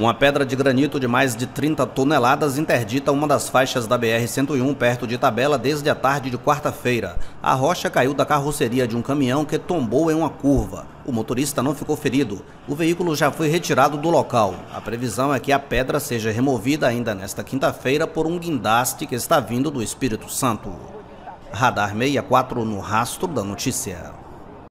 Uma pedra de granito de mais de 30 toneladas interdita uma das faixas da BR-101 perto de Tabela desde a tarde de quarta-feira. A rocha caiu da carroceria de um caminhão que tombou em uma curva. O motorista não ficou ferido. O veículo já foi retirado do local. A previsão é que a pedra seja removida ainda nesta quinta-feira por um guindaste que está vindo do Espírito Santo. Radar 64 no rastro da notícia.